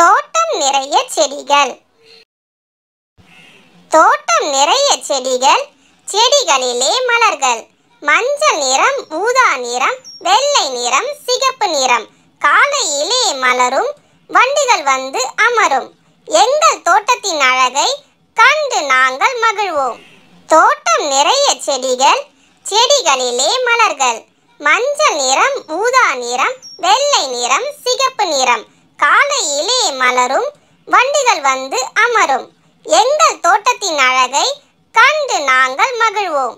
தோட்டம் நிறைய செடிகள் தோட்டம் நிறைய செடிகள் செடிகளிலே மலர்கள் மஞ்சள் நிறம் ஊதா நிறம் வெள்ளை நிறம் சிகப்பு நிறம் காலையிலே மலரும் வண்டிகள் வந்து அமரும் எங்கள் தோட்டத்தின் அழகை கண்டு நாங்கள் மகிழ்வோம் தோட்டம் நிறைய செடிகள் செடிகளிலே மலர்கள் மஞ்சள் நிறம் ஊதா நிறம் வெள்ளை நிறம் சிகப்பு நிறம் காலையிலே மலரும் வண்டிகள் வந்து அமரும் எங்கள் தோட்டத்தின் அழகை கண்டு நாங்கள் மகிழ்வோம்